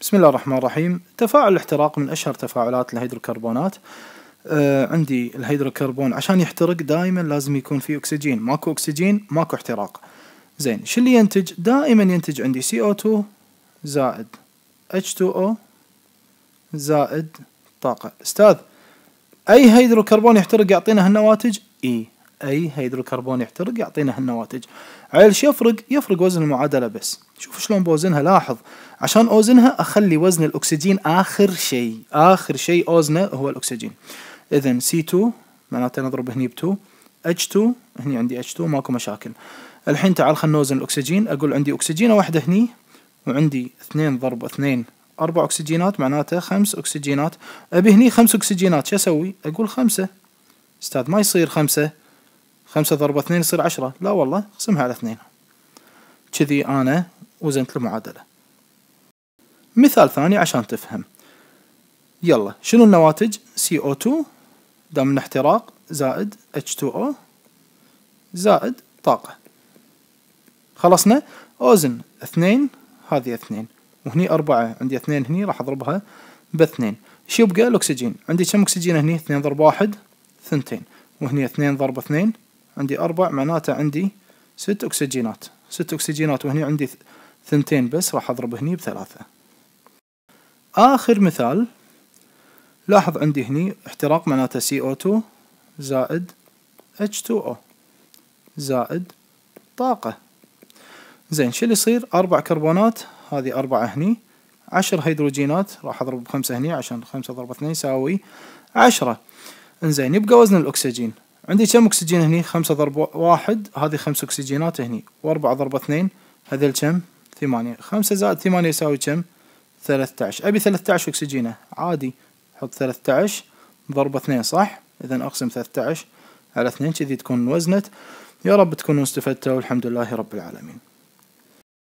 بسم الله الرحمن الرحيم تفاعل الاحتراق من اشهر تفاعلات الهيدروكربونات آه عندي الهيدروكربون عشان يحترق دائما لازم يكون في اكسجين ماكو اكسجين ماكو احتراق زين شو اللي ينتج دائما ينتج عندي CO2 زائد H2O زائد طاقة استاذ اي هيدروكربون يحترق يعطينا هالنواتج اي e. اي هيدروكربون يحترق يعطينا هالنواتج شو يفرق يفرق وزن المعادله بس شوف شلون بوزنها لاحظ عشان اوزنها اخلي وزن الاكسجين اخر شيء اخر شيء اوزنه هو الاكسجين اذا سي 2 معناته نضرب هني ب 2 H2 هني عندي H2 ماكو مشاكل الحين تعال خلينا نوزن الاكسجين اقول عندي اكسجينه واحده هني وعندي 2 ضرب 2 أربع أكسجينات معناته خمس أكسجينات أبي هني خمس أكسجينات شو أسوي؟ أقول خمسة أستاذ ما يصير خمسة خمسة ضربة اثنين يصير عشرة لا والله اقسمها على اثنين كذي أنا وزنت المعادلة مثال ثاني عشان تفهم يلا شنو النواتج CO2 دام احتراق زائد H2O زائد طاقة خلصنا أوزن اثنين هذه اثنين وهني أربعة عندي اثنين هني راح أضربها باثنين شو يبقى الأكسجين عندي كم أكسجين هني اثنين ضرب واحد ثنتين وهني اثنين ضرب اثنين عندي أربع معناته عندي ست أكسجينات ست أكسجينات وهني عندي ثنتين بس راح أضرب هني بثلاثة آخر مثال لاحظ عندي هني احتراق معناته CO2 زائد H2O زائد طاقة زين شو اللي يصير أربع كربونات هذه أربعة هني عشر هيدروجينات راح أضرب بخمسة هني عشان خمسة ضرب اثنين يساوي عشرة انزين يبقى وزن الأكسجين عندي كم اكسجين هني خمسة ضرب واحد هذه خمس اكسجينات هني واربعة ضرب اثنين هذيل كم ثمانية خمسة زائد ثمانية يساوي كم ثلاثة عشر ابي ثلاثة عشر اكسجينة عادي حط ثلاثة عشر ضرب اثنين صح اذا اقسم ثلاثة عشر على اثنين كذي تكون وزنت يا رب تكونوا استفدتوا والحمد لله رب العالمين